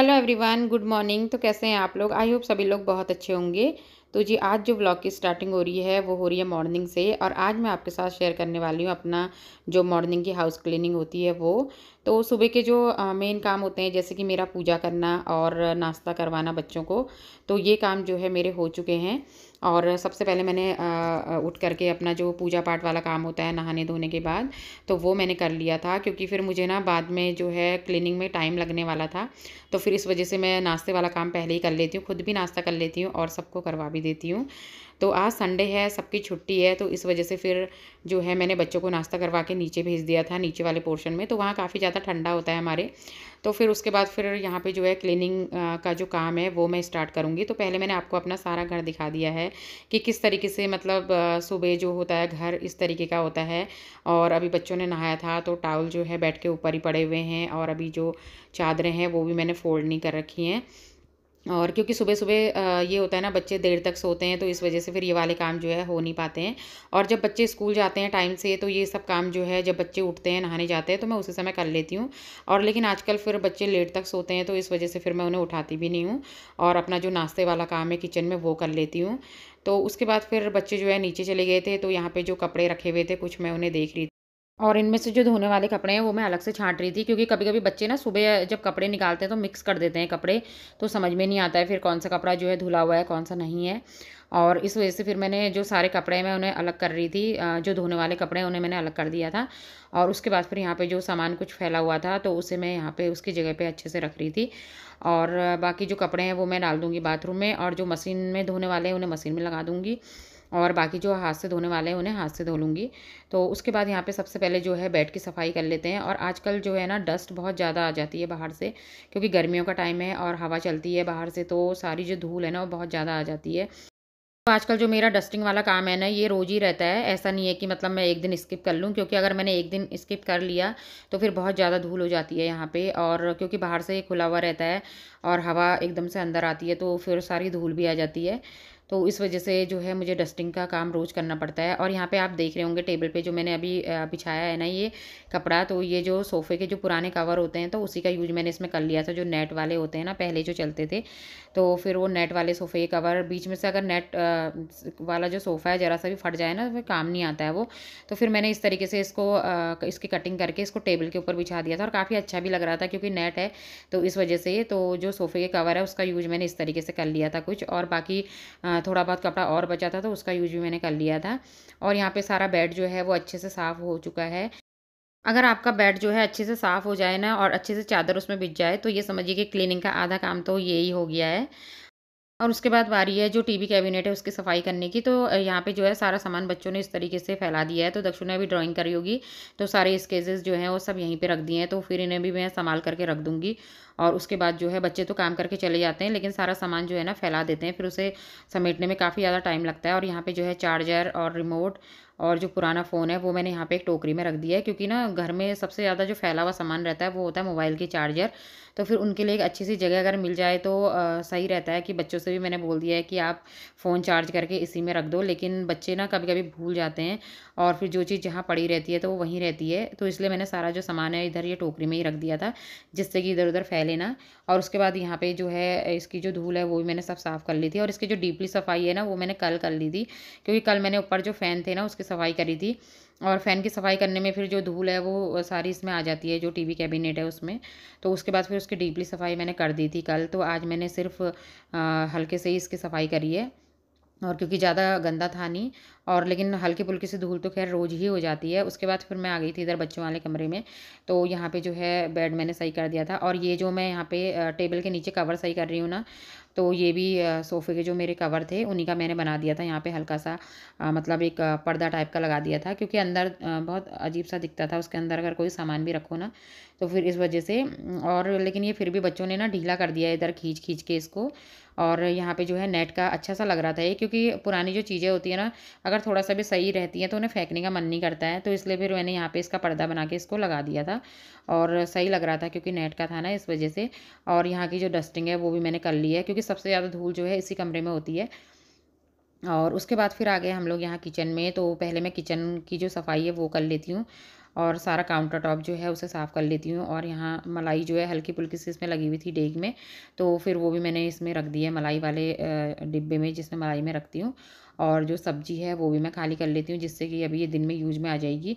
Hello everyone good morning तो कैसे हैं आप लोग आई होप सभी लोग बहुत अच्छे होंगे तो जी आज जो ब्लॉग की स्टार्टिंग हो रही है वो हो रही है मॉर्निंग से और आज मैं आपके साथ शेयर करने वाली हूँ अपना जो मॉर्निंग की हाउस क्लीनिंग होती है वो तो सुबह के जो मेन काम होते हैं जैसे कि मेरा पूजा करना और नाश्ता करवाना बच्चों को तो ये काम जो है मेरे हो चुके हैं और सबसे पहले मैंने उठ करके अपना जो पूजा पाठ वाला काम होता है नहाने धोने के बाद तो वो मैंने कर लिया था क्योंकि फिर मुझे ना बाद में जो है क्लीनिंग में टाइम लगने वाला था तो फिर इस वजह से मैं नाश्ते वाला काम पहले ही कर लेती हूँ खुद भी नाश्ता कर लेती हूँ और सबको करवा भी देती हूँ तो आज संडे है सबकी छुट्टी है तो इस वजह से फिर जो है मैंने बच्चों को नाश्ता करवा के नीचे भेज दिया था नीचे वाले पोर्शन में तो वहाँ काफ़ी ज़्यादा ठंडा होता है हमारे तो फिर उसके बाद फिर यहाँ पे जो है क्लीनिंग का जो काम है वो मैं स्टार्ट करूँगी तो पहले मैंने आपको अपना सारा घर दिखा दिया है कि किस तरीके से मतलब सुबह जो होता है घर इस तरीके का होता है और अभी बच्चों ने नहाया था तो टावल जो है बेड के ऊपर ही पड़े हुए हैं और अभी जो चादरें हैं वो भी मैंने फोल्ड नहीं कर रखी हैं और क्योंकि सुबह सुबह ये होता है ना बच्चे देर तक सोते हैं तो इस वजह से फिर ये वाले काम जो है हो नहीं पाते हैं और जब बच्चे स्कूल जाते हैं टाइम से तो ये सब काम जो है जब बच्चे उठते हैं नहाने जाते हैं तो मैं उसी समय कर लेती हूँ और लेकिन आजकल फिर बच्चे लेट तक सोते हैं तो इस वजह से फिर मैं उन्हें उठाती भी नहीं हूँ और अपना जो नाश्ते वाला काम है किचन में वो कर लेती हूँ तो उसके बाद फिर बच्चे जो है नीचे चले गए थे तो यहाँ पर जो कपड़े रखे हुए थे कुछ मैं उन्हें देख रही और इनमें से जो धोने वाले कपड़े हैं वो मैं अलग से छाँट रही थी क्योंकि कभी कभी बच्चे ना सुबह जब कपड़े निकालते हैं तो मिक्स कर देते हैं कपड़े तो समझ में नहीं आता है फिर कौन सा कपड़ा जो है धुला हुआ है कौन सा नहीं है और इस वजह से फिर मैंने जो सारे कपड़े हैं मैं उन्हें अलग कर रही थी जो धोने वाले कपड़े हैं उन्हें मैंने अलग कर दिया था और उसके बाद फिर यहाँ पर जो सामान कुछ फैला हुआ था तो उसे मैं यहाँ पर उसकी जगह पर अच्छे से रख रही थी और बाकी जो कपड़े हैं वो मैं डाल दूँगी बाथरूम में और जो मशीन में धोने वाले हैं उन्हें मशीन में लगा दूँगी और बाकी जो हाथ से धोने वाले हैं उन्हें हाथ से धो लूँगी तो उसके बाद यहाँ पे सबसे पहले जो है बेड की सफाई कर लेते हैं और आजकल जो है ना डस्ट बहुत ज़्यादा आ जाती है बाहर से क्योंकि गर्मियों का टाइम है और हवा चलती है बाहर से तो सारी जो धूल है ना वो बहुत ज़्यादा आ जाती है तो आजकल जो मेरा डस्टिंग वाला काम है ना ये रोज़ ही रहता है ऐसा नहीं है कि मतलब मैं एक दिन स्किप कर लूँ क्योंकि अगर मैंने एक दिन स्किप कर लिया तो फिर बहुत ज़्यादा धूल हो जाती है यहाँ पे और क्योंकि बाहर से खुला हुआ रहता है और हवा एकदम से अंदर आती है तो फिर सारी धूल भी आ जाती है तो इस वजह से जो है मुझे डस्टिंग का काम रोज़ करना पड़ता है और यहाँ पे आप देख रहे होंगे टेबल पे जो मैंने अभी बिछाया है ना ये कपड़ा तो ये जो सोफ़े के जो पुराने कवर होते हैं तो उसी का यूज मैंने इसमें कर लिया था जो नेट वाले होते हैं ना पहले जो चलते थे तो फिर वो नेट वाले सोफ़े के कवर बीच में से अगर नेट वाला जो सोफ़ा है ज़रा सा भी फट जाए ना तो फिर काम नहीं आता है वो तो फिर मैंने इस तरीके से इसको इसकी कटिंग करके इसको टेबल के ऊपर बिछा दिया था और काफ़ी अच्छा भी लग रहा था क्योंकि नेट है तो इस वजह से तो जो सोफ़े के कवर है उसका यूज मैंने इस तरीके से कर लिया था कुछ और बाकी हाँ, थोड़ा बहुत कपड़ा और बचा था तो उसका यूज भी मैंने कर लिया था और यहाँ पे सारा बेड जो है वो अच्छे से साफ़ हो चुका है अगर आपका बेड जो है अच्छे से साफ़ हो जाए ना और अच्छे से चादर उसमें बिछ जाए तो ये समझिए कि क्लीनिंग का आधा काम तो यही हो गया है और उसके बाद बारी है जो टीवी कैबिनेट है उसकी सफाई करने की तो यहाँ पे जो है सारा सामान बच्चों ने इस तरीके से फैला दिया है तो दक्षु ने अभी ड्राइंग करी होगी तो सारे स्केजेस जो हैं वो सब यहीं पे रख दिए हैं तो फिर इन्हें भी मैं संभाल करके रख दूँगी और उसके बाद जो है बच्चे तो काम करके चले जाते हैं लेकिन सारा सामान जो है ना फैला देते हैं फिर उसे समेटने में काफ़ी ज़्यादा टाइम लगता है और यहाँ पर जो है चार्जर और रिमोट और जो पुराना फ़ोन है वो मैंने यहाँ पे एक टोकरी में रख दिया है क्योंकि ना घर में सबसे ज़्यादा जो फैला हुआ सामान रहता है वो होता है मोबाइल के चार्जर तो फिर उनके लिए एक अच्छी सी जगह अगर मिल जाए तो आ, सही रहता है कि बच्चों से भी मैंने बोल दिया है कि आप फ़ोन चार्ज करके इसी में रख दो लेकिन बच्चे ना कभी कभी भूल जाते हैं और फिर जो चीज़ जहाँ पड़ी रहती है तो वो वहीं रहती है तो इसलिए मैंने सारा जो सामान है इधर ये टोकरी में ही रख दिया था जिससे कि इधर उधर फैले ना और उसके बाद यहाँ पे जो है इसकी जो धूल है वो भी मैंने सब साफ़ कर ली थी और इसकी जो डीपली सफाई है ना वो मैंने कल कर ली थी क्योंकि कल मैंने ऊपर जो फ़ैन थे ना उसकी सफाई करी थी और फ़ैन की सफाई करने में फिर जो धूल है वो सारी इसमें आ जाती है जो टीवी कैबिनेट है उसमें तो उसके बाद फिर उसकी डीपली सफाई मैंने कर दी थी कल तो आज मैंने सिर्फ हल्के से ही इसकी सफाई करी है और क्योंकि ज़्यादा गंदा था नहीं और लेकिन हल्की फुल्की से धूल तो खैर रोज़ ही हो जाती है उसके बाद फिर मैं आ गई थी इधर बच्चों वाले कमरे में तो यहाँ पे जो है बेड मैंने सही कर दिया था और ये जो मैं यहाँ पे टेबल के नीचे कवर सही कर रही हूँ ना तो ये भी सोफ़े के जो मेरे कवर थे उन्हीं का मैंने बना दिया था यहाँ पे हल्का सा आ, मतलब एक पर्दा टाइप का लगा दिया था क्योंकि अंदर बहुत अजीब सा दिखता था उसके अंदर अगर कोई सामान भी रखो ना तो फिर इस वजह से और लेकिन ये फिर भी बच्चों ने ना ढीला कर दिया इधर खींच खींच के इसको और यहाँ पे जो है नेट का अच्छा सा लग रहा था ये क्योंकि पुरानी जो चीज़ें होती है ना अगर थोड़ा सा भी सही रहती है तो उन्हें फेंकने का मन नहीं करता है तो इसलिए फिर मैंने यहाँ पे इसका पर्दा बना के इसको लगा दिया था और सही लग रहा था क्योंकि नेट का था ना इस वजह से और यहाँ की जो डस्टिंग है वो भी मैंने कर ली है क्योंकि सबसे ज़्यादा धूल जो है इसी कमरे में होती है और उसके बाद फिर आ गए हम लोग यहाँ किचन में तो पहले मैं किचन की जो सफाई है वो कर लेती हूँ और सारा काउंटर टॉप जो है उसे साफ़ कर लेती हूँ और यहाँ मलाई जो है हल्की पुल्की से इसमें लगी हुई थी डेग में तो फिर वो भी मैंने इसमें रख दी है मलाई वाले डिब्बे में जिसमें मलाई में रखती हूँ और जो सब्ज़ी है वो भी मैं खाली कर लेती हूँ जिससे कि अभी ये दिन में यूज में आ जाएगी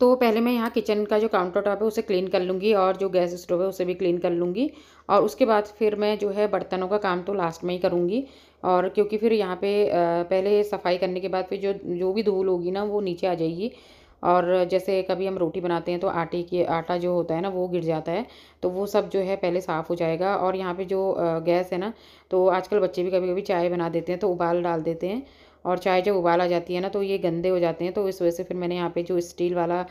तो पहले मैं यहाँ किचन का जो काउंटर टॉप है उसे क्लीन कर लूँगी और जो गैस स्टोव है उसे भी क्लीन कर लूँगी और उसके बाद फिर मैं जो है बर्तनों का काम तो लास्ट में ही करूँगी और क्योंकि फिर यहाँ पे पहले सफाई करने के बाद फिर जो जो भी धूल होगी ना वो नीचे आ जाएगी और जैसे कभी हम रोटी बनाते हैं तो आटे की आटा जो होता है ना वो गिर जाता है तो वो सब जो है पहले साफ़ हो जाएगा और यहाँ पे जो गैस है ना तो आजकल बच्चे भी कभी कभी चाय बना देते हैं तो उबाल डाल देते हैं और चाय जब उबाला जाती है ना तो ये गंदे हो जाते हैं तो इस वजह से फिर मैंने यहाँ पे जो स्टील वाला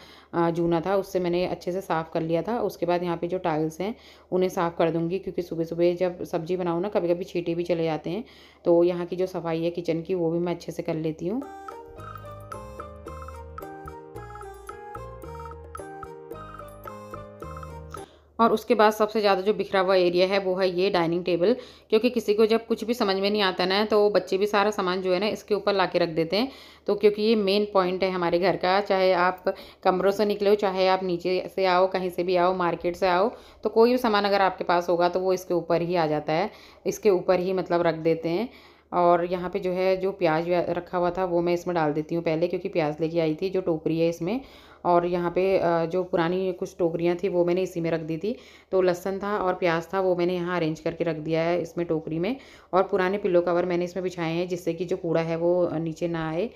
जूना था उससे मैंने अच्छे से साफ़ कर लिया था उसके बाद यहाँ पे जो टाइल्स हैं उन्हें साफ़ कर दूँगी क्योंकि सुबह सुबह जब सब्ज़ी बनाऊँ ना कभी कभी छीटे भी चले जाते हैं तो यहाँ की जो सफाई है किचन की वो भी मैं अच्छे से कर लेती हूँ और उसके बाद सबसे ज़्यादा जो बिखरा हुआ एरिया है वो है ये डाइनिंग टेबल क्योंकि किसी को जब कुछ भी समझ में नहीं आता ना तो बच्चे भी सारा सामान जो है ना इसके ऊपर ला रख देते हैं तो क्योंकि ये मेन पॉइंट है हमारे घर का चाहे आप कमरों से निकले हो चाहे आप नीचे से आओ कहीं से भी आओ मार्केट से आओ तो कोई भी सामान अगर आपके पास होगा तो वो इसके ऊपर ही आ जाता है इसके ऊपर ही मतलब रख देते हैं और यहाँ पे जो है जो प्याज रखा हुआ था वो मैं इसमें डाल देती हूँ पहले क्योंकि प्याज लेके आई थी जो टोकरी है इसमें और यहाँ पे जो पुरानी कुछ टोकरियाँ थी वो मैंने इसी में रख दी थी तो लहसन था और प्याज था वो मैंने यहाँ अरेंज करके रख दिया है इसमें टोकरी में और पुराने पिल्लो कवर मैंने इसमें बिछाए हैं जिससे कि जो कूड़ा है वो नीचे ना आए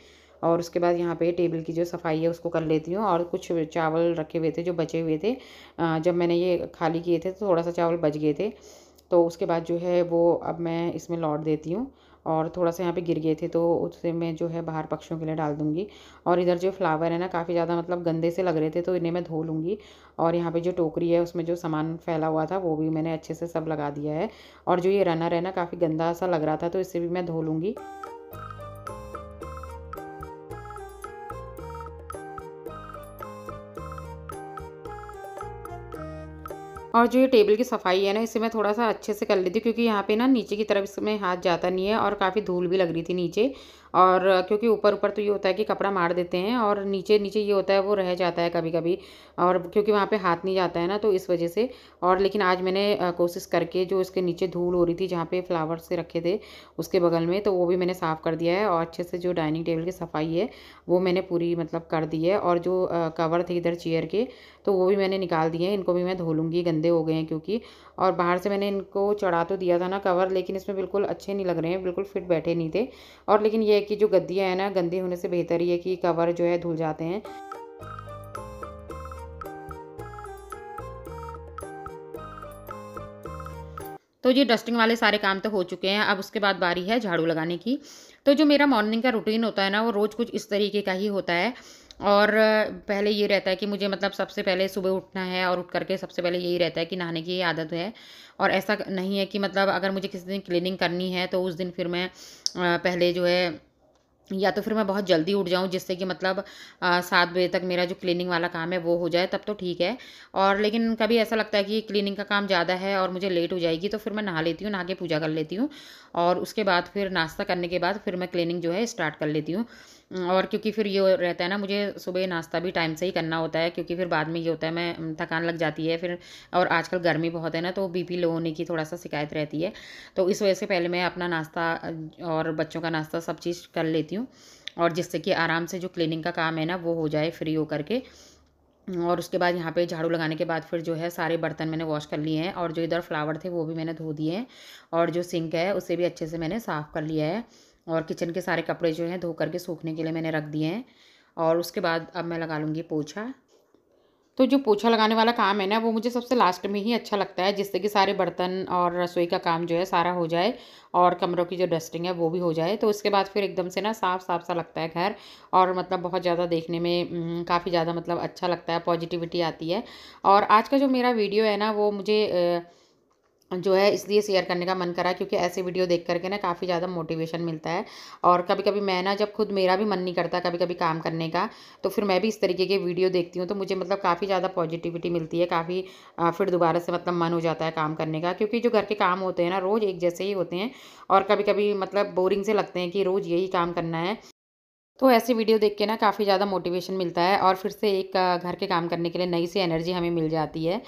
और उसके बाद यहाँ पे टेबल की जो सफाई है उसको कर लेती हूँ और कुछ चावल रखे हुए थे जो बचे हुए थे जब मैंने ये खाली किए थे तो थोड़ा सा चावल बच गए थे तो उसके बाद जो है वो अब मैं इसमें लौट देती हूँ और थोड़ा सा यहाँ पे गिर गए थे तो उससे मैं जो है बाहर पक्षियों के लिए डाल दूँगी और इधर जो फ्लावर है ना काफ़ी ज़्यादा मतलब गंदे से लग रहे थे तो इन्हें मैं धो लूँगी और यहाँ पे जो टोकरी है उसमें जो सामान फैला हुआ था वो भी मैंने अच्छे से सब लगा दिया है और जो ये रनर है ना काफ़ी गंदा सा लग रहा था तो इसे भी मैं धो लूँगी और जो ये टेबल की सफाई है ना इसे मैं थोड़ा सा अच्छे से कर लेती हूँ क्योंकि यहाँ पे ना नीचे की तरफ इसमें हाथ जाता नहीं है और काफ़ी धूल भी लग रही थी नीचे और क्योंकि ऊपर ऊपर तो ये होता है कि कपड़ा मार देते हैं और नीचे नीचे ये होता है वो रह जाता है कभी कभी और क्योंकि वहाँ पे हाथ नहीं जाता है ना तो इस वजह से और लेकिन आज मैंने कोशिश करके जो इसके नीचे धूल हो रही थी जहाँ पे फ्लावर्स से रखे थे उसके बगल में तो वो भी मैंने साफ़ कर दिया है और अच्छे से जो डाइनिंग टेबल की सफाई है वो मैंने पूरी मतलब कर दी है और जो कवर थे इधर चेयर के तो वो भी मैंने निकाल दिए हैं इनको भी मैं धो लूँगी गंदे हो गए हैं क्योंकि और बाहर से मैंने इनको चढ़ा तो दिया था ना कवर लेकिन इसमें बिल्कुल अच्छे नहीं लग रहे हैं बिल्कुल फिट बैठे नहीं थे और लेकिन ये है कि जो गद्दियाँ हैं ना गंदी होने से बेहतर ही है कि कवर जो है धुल जाते हैं तो जी डस्टिंग वाले सारे काम तो हो चुके हैं अब उसके बाद बारी है झाड़ू लगाने की तो जो मेरा मॉर्निंग का रूटीन होता है ना वो रोज़ कुछ इस तरीके का ही होता है और पहले ये रहता है कि मुझे मतलब सबसे पहले सुबह उठना है और उठ करके सबसे पहले यही रहता है कि नहाने की आदत है और ऐसा नहीं है कि मतलब अगर मुझे किसी दिन क्लीनिंग करनी है तो उस दिन फिर मैं पहले जो है या तो फिर मैं बहुत जल्दी उठ जाऊँ जिससे कि मतलब सात बजे तक मेरा जो क्लीनिंग वाला काम है वो हो जाए तब तो ठीक है और लेकिन कभी ऐसा लगता है कि क्लीनिंग का काम ज़्यादा है और मुझे लेट हो जाएगी तो फिर मैं नहा लेती हूँ नहा के पूजा कर लेती हूँ और उसके बाद फिर नाश्ता करने के बाद फिर मैं क्लीनिंग जो है स्टार्ट कर लेती हूँ और क्योंकि फिर ये रहता है ना मुझे सुबह नाश्ता भी टाइम से ही करना होता है क्योंकि फिर बाद में ये होता है मैं थकान लग जाती है फिर और आजकल गर्मी बहुत है ना तो बीपी लो होने की थोड़ा सा शिकायत रहती है तो इस वजह से पहले मैं अपना नाश्ता और बच्चों का नाश्ता सब चीज़ कर लेती हूँ और जिससे कि आराम से जो क्लिनिंग का काम है ना वो हो जाए फ्री होकर के और उसके बाद यहाँ पे झाड़ू लगाने के बाद फिर जो है सारे बर्तन मैंने वॉश कर लिए हैं और जो इधर फ्लावर थे वो भी मैंने धो दिए हैं और जो सिंक है उसे भी अच्छे से मैंने साफ़ कर लिया है और किचन के सारे कपड़े जो हैं धो करके सूखने के लिए मैंने रख दिए हैं और उसके बाद अब मैं लगा लूँगी पोछा तो जो पोछा लगाने वाला काम है ना वो मुझे सबसे लास्ट में ही अच्छा लगता है जिससे कि सारे बर्तन और रसोई का काम जो है सारा हो जाए और कमरों की जो डस्टिंग है वो भी हो जाए तो उसके बाद फिर एकदम से ना साफ साफ सा लगता है घर और मतलब बहुत ज़्यादा देखने में काफ़ी ज़्यादा मतलब अच्छा लगता है पॉजिटिविटी आती है और आज का जो मेरा वीडियो है ना वो मुझे जो है इसलिए शेयर करने का मन करा क्योंकि ऐसे वीडियो देख करके ना काफ़ी ज़्यादा मोटिवेशन मिलता है और कभी कभी मैं ना जब खुद मेरा भी मन नहीं करता कभी कभी काम करने का तो फिर मैं भी इस तरीके के वीडियो देखती हूँ तो मुझे मतलब काफ़ी ज़्यादा पॉजिटिविटी मिलती है काफ़ी फिर दोबारा से मतलब मन हो जाता है काम करने का क्योंकि जो घर के काम होते हैं ना रोज़ एक जैसे ही होते हैं और कभी कभी मतलब बोरिंग से लगते हैं कि रोज़ यही काम करना है तो ऐसे वीडियो देख के ना काफ़ी ज़्यादा मोटिवेशन मिलता है और फिर से एक घर के काम करने के लिए नई सी एनर्जी हमें मिल जाती है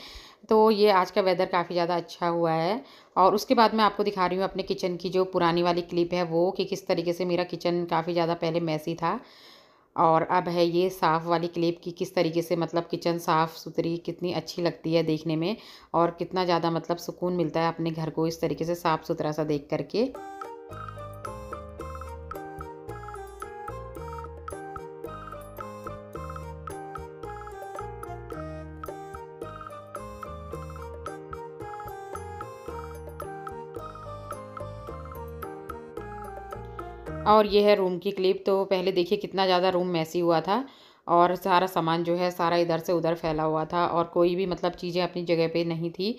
तो ये आज का वेदर काफ़ी ज़्यादा अच्छा हुआ है और उसके बाद मैं आपको दिखा रही हूँ अपने किचन की जो पुरानी वाली क्लिप है वो कि किस तरीके से मेरा किचन काफ़ी ज़्यादा पहले मैसी था और अब है ये साफ़ वाली क्लिप कि किस तरीके से मतलब किचन साफ़ सुथरी कितनी अच्छी लगती है देखने में और कितना ज़्यादा मतलब सुकून मिलता है अपने घर को इस तरीके से साफ़ सुथरा सा देख करके हाँ। और ये है रूम की क्लिप तो पहले देखिए कितना ज़्यादा रूम मैसी हुआ था और सारा सामान जो है सारा इधर से उधर फैला हुआ था और कोई भी मतलब चीज़ें अपनी जगह पे नहीं थी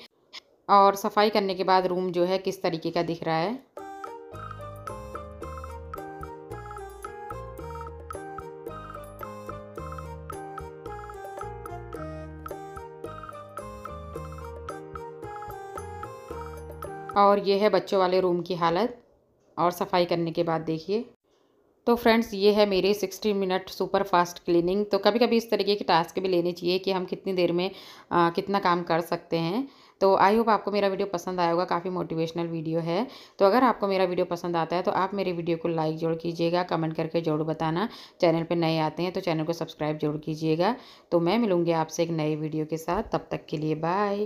और सफाई करने के बाद रूम जो है किस तरीके का दिख रहा है और ये है बच्चों वाले रूम की हालत और सफाई करने के बाद देखिए तो फ्रेंड्स ये है मेरे 60 मिनट सुपर फास्ट क्लीनिंग तो कभी कभी इस तरीके के टास्क भी लेने चाहिए कि हम कितनी देर में आ, कितना काम कर सकते हैं तो आई होप आपको मेरा वीडियो पसंद आया होगा काफ़ी मोटिवेशनल वीडियो है तो अगर आपको मेरा वीडियो पसंद आता है तो आप मेरे वीडियो को लाइक जरूर कीजिएगा कमेंट करके जरूर बताना चैनल पे नए आते हैं तो चैनल को सब्सक्राइब जरूर कीजिएगा तो मैं मिलूँगी आपसे एक नए वीडियो के साथ तब तक के लिए बाय